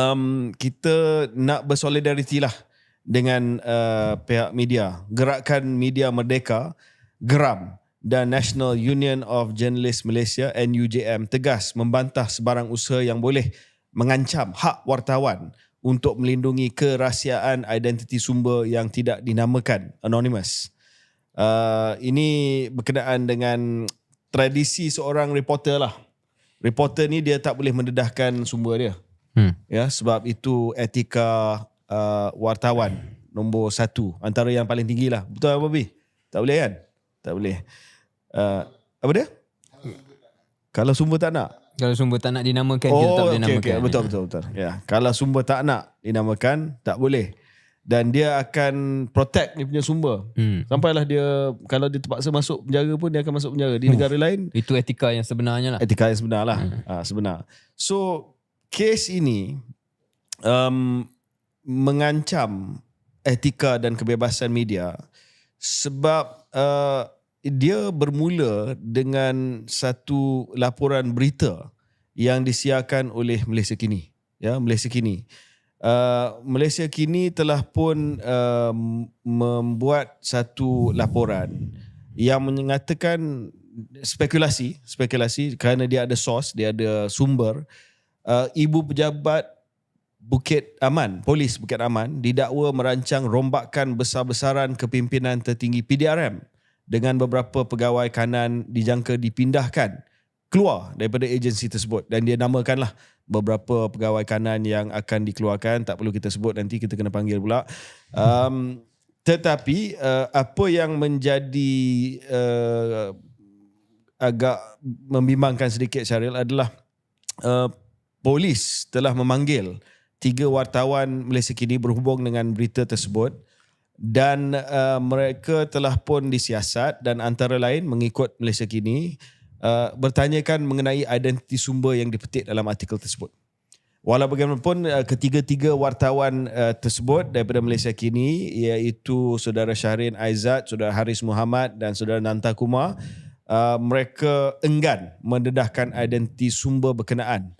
um, kita nak bersolidariti lah dengan uh, pihak media. Gerakan Media Merdeka, GERAM dan National Union of Journalists Malaysia, NUJM, tegas membantah sebarang usaha yang boleh mengancam hak wartawan untuk melindungi kerahsiaan identiti sumber yang tidak dinamakan anonymous. Uh, ini berkenaan dengan tradisi seorang reporter lah. Reporter ni dia tak boleh mendedahkan sumber dia hmm. ya sebab itu etika uh, wartawan nombor satu antara yang paling tinggi lah betul apa bi tak boleh kan tak boleh uh, apa dia kalau sumber tak nak kalau sumber tak nak dinamakan oh, kita tak oh, boleh okay, namakan okay. betul betul betul ya kalau sumber tak nak dinamakan tak boleh dan dia akan protect dia punya sumber. Hmm. Sampailah dia, kalau dia terpaksa masuk penjara pun, dia akan masuk penjara. Di negara Uf, hmm. lain. Itu etika yang sebenarnya lah. Etika yang sebenar lah. Hmm. Ha, sebenar. So, kes ini um, mengancam etika dan kebebasan media sebab uh, dia bermula dengan satu laporan berita yang disiarkan oleh Malaysia Kini ya Malaysia Kini uh, Malaysia Kini telah pun uh, membuat satu laporan yang mengatakan spekulasi spekulasi kerana dia ada source dia ada sumber uh, uh, ibu pejabat Bukit Aman, polis Bukit Aman didakwa merancang rombakan besar-besaran kepimpinan tertinggi PDRM dengan beberapa pegawai kanan dijangka dipindahkan keluar daripada agensi tersebut dan dia namakanlah beberapa pegawai kanan yang akan dikeluarkan tak perlu kita sebut nanti kita kena panggil pula um, tetapi uh, apa yang menjadi uh, agak membimbangkan sedikit Syaril adalah uh, polis telah memanggil tiga wartawan Malaysia kini berhubung dengan berita tersebut dan uh, mereka telah pun disiasat dan antara lain mengikut Malaysia kini uh, bertanyakan mengenai identiti sumber yang dipetik dalam artikel tersebut. Walau bagaimanapun uh, ketiga-tiga wartawan uh, tersebut daripada Malaysia kini iaitu saudara Syahrin Aizat, saudara Haris Muhammad dan saudara Nanta Kumar uh, mereka enggan mendedahkan identiti sumber berkenaan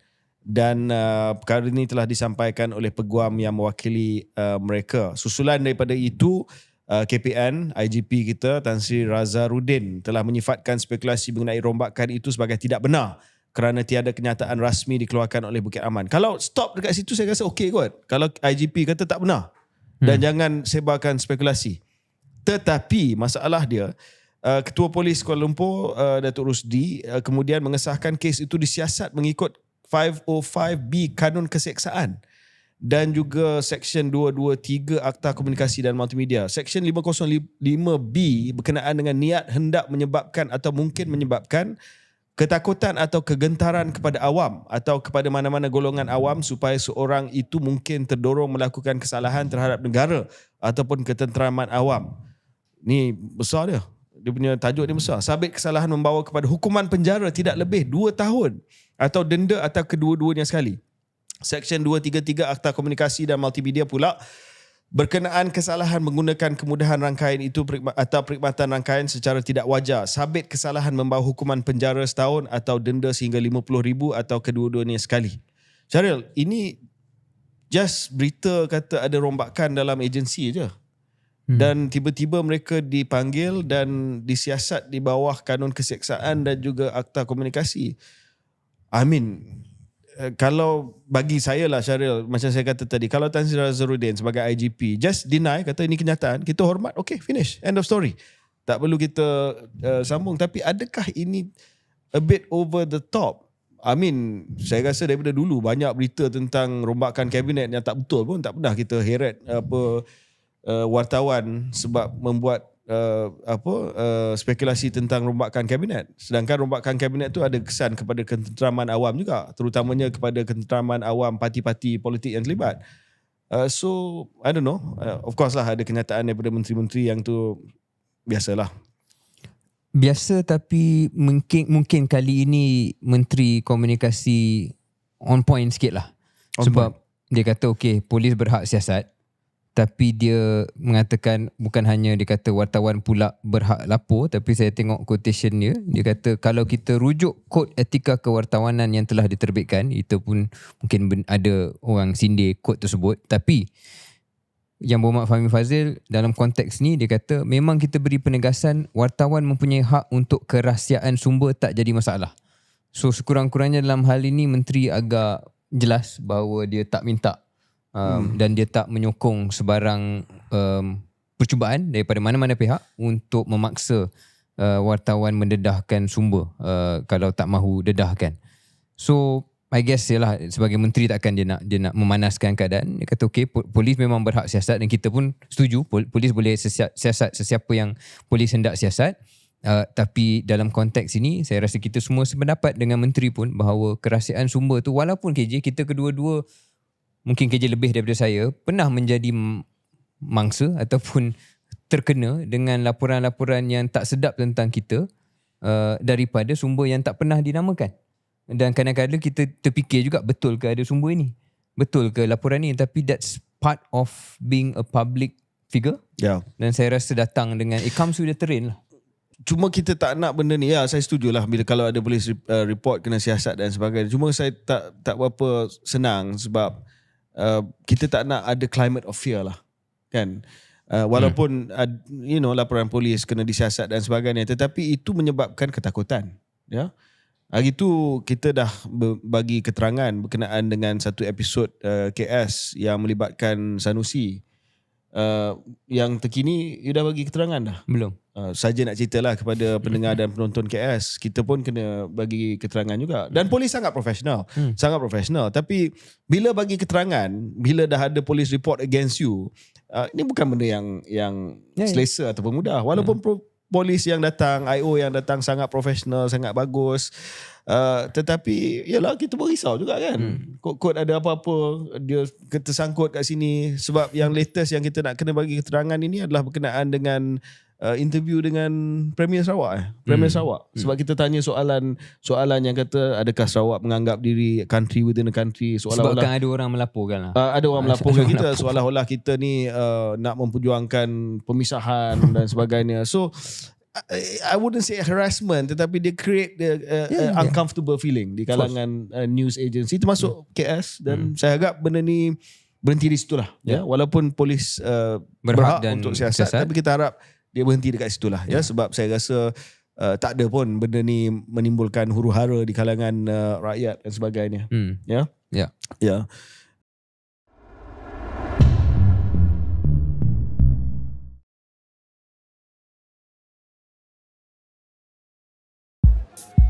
dan uh, perkara ini telah disampaikan oleh peguam yang mewakili uh, mereka. Susulan daripada itu, uh, KPN, IGP kita Tan Sri Razarudin telah menyifatkan spekulasi mengenai rombakan itu sebagai tidak benar kerana tiada kenyataan rasmi dikeluarkan oleh Bukit Aman. Kalau stop dekat situ saya rasa okey kot. Kalau IGP kata tak benar dan hmm. jangan sebarkan spekulasi. Tetapi masalah dia uh, Ketua Polis Kuala Lumpur, uh, Datuk Rusdi, uh, kemudian mengesahkan kes itu disiasat mengikut 505B Kanun Keseksaan dan juga Seksyen 223 Akta Komunikasi dan Multimedia. Seksyen 505B berkenaan dengan niat hendak menyebabkan atau mungkin menyebabkan ketakutan atau kegentaran kepada awam atau kepada mana-mana golongan awam supaya seorang itu mungkin terdorong melakukan kesalahan terhadap negara ataupun ketenteraman awam. Ini besar dia dia punya tajuk dia besar. Sabit kesalahan membawa kepada hukuman penjara tidak lebih 2 tahun atau denda atau kedua-duanya sekali. Seksyen 233 Akta Komunikasi dan Multimedia pula berkenaan kesalahan menggunakan kemudahan rangkaian itu atau perkhidmatan rangkaian secara tidak wajar. Sabit kesalahan membawa hukuman penjara setahun atau denda sehingga RM50,000 atau kedua-duanya sekali. Syaril, ini just berita kata ada rombakan dalam agensi je. Hmm. dan tiba-tiba mereka dipanggil dan disiasat di bawah kanun keseksaan dan juga akta komunikasi. I mean, eh, kalau bagi saya lah Syaril, macam saya kata tadi, kalau Tan Sri Razarudin sebagai IGP, just deny, kata ini kenyataan, kita hormat, okay, finish, end of story. Tak perlu kita uh, sambung. Tapi adakah ini a bit over the top? I mean, saya rasa daripada dulu banyak berita tentang rombakan kabinet yang tak betul pun, tak pernah kita heret apa... Uh, uh, wartawan sebab membuat uh, apa uh, spekulasi tentang rombakan kabinet sedangkan rombakan kabinet tu ada kesan kepada ketenteraman awam juga terutamanya kepada ketenteraman awam parti-parti politik yang terlibat uh, so i don't know uh, of course lah ada kenyataan daripada menteri-menteri yang tu biasalah biasa tapi mungkin mungkin kali ini menteri komunikasi on point sikit lah on sebab point. dia kata okey polis berhak siasat tapi dia mengatakan bukan hanya dia kata wartawan pula berhak lapor tapi saya tengok quotation dia dia kata kalau kita rujuk kod etika kewartawanan yang telah diterbitkan itu pun mungkin ada orang sindir kod tersebut tapi yang bermakna Fahmi Fazil dalam konteks ni dia kata memang kita beri penegasan wartawan mempunyai hak untuk kerahsiaan sumber tak jadi masalah so sekurang-kurangnya dalam hal ini menteri agak jelas bahawa dia tak minta um, hmm. dan dia tak menyokong sebarang um, percubaan daripada mana-mana pihak untuk memaksa uh, wartawan mendedahkan sumber uh, kalau tak mahu dedahkan. So I guess ialah sebagai menteri takkan dia nak dia nak memanaskan keadaan. Dia kata okey polis memang berhak siasat dan kita pun setuju polis boleh siasat sesiapa yang polis hendak siasat. Uh, tapi dalam konteks ini saya rasa kita semua sependapat dengan menteri pun bahawa kerahsiaan sumber tu walaupun KJ kita kedua-dua mungkin kerja lebih daripada saya pernah menjadi mangsa ataupun terkena dengan laporan-laporan yang tak sedap tentang kita uh, daripada sumber yang tak pernah dinamakan. Dan kadang-kadang kita terfikir juga betul ke ada sumber ini? Betul ke laporan ini? Tapi that's part of being a public figure. Yeah. Dan saya rasa datang dengan, it comes with the terrain lah. Cuma kita tak nak benda ni. Ya, saya setuju lah. bila kalau ada polis uh, report kena siasat dan sebagainya. Cuma saya tak tak apa senang sebab Uh, kita tak nak ada climate of fear lah kan uh, walaupun hmm. uh, you know laporan polis kena disiasat dan sebagainya tetapi itu menyebabkan ketakutan ya hari itu kita dah bagi keterangan berkenaan dengan satu episod uh, KS yang melibatkan Sanusi uh, yang terkini you dah bagi keterangan dah? Belum. Uh, saja nak ceritalah kepada pendengar dan penonton KS, kita pun kena bagi keterangan juga. Dan hmm. polis sangat profesional. Hmm. Sangat profesional. Tapi bila bagi keterangan, bila dah ada polis report against you, uh, ini bukan benda yang yang yeah, ya. selesa yeah. ataupun mudah. Walaupun yeah polis yang datang, IO yang datang sangat profesional, sangat bagus. Uh, tetapi yalah kita risau juga kan hmm. kod-kod ada apa-apa dia tersangkut kat sini sebab yang latest yang kita nak kena bagi keterangan ini adalah berkenaan dengan uh, interview dengan Premier Sarawak eh. Premier hmm. Sarawak. Hmm. Sebab kita tanya soalan soalan yang kata adakah Sarawak menganggap diri country within a country. Sebab kan ada orang melaporkan lah. Uh, ada orang melaporkan ada kita. Seolah-olah kita ni uh, nak memperjuangkan pemisahan dan sebagainya. So, I, I wouldn't say harassment tetapi dia create the uh, uh yeah, uncomfortable feeling di kalangan uh, news agency termasuk yeah. Hmm. KS dan hmm. saya agak benda ni berhenti di situlah ya, yeah. ya walaupun polis uh, berhak, berhak dan untuk siasat, siasat tapi kita harap dia berhenti dekat situ lah. Yeah. Ya, sebab saya rasa uh, tak ada pun benda ni menimbulkan huru hara di kalangan uh, rakyat dan sebagainya. Hmm. Ya. Yeah? Ya. Yeah. Ya. Yeah.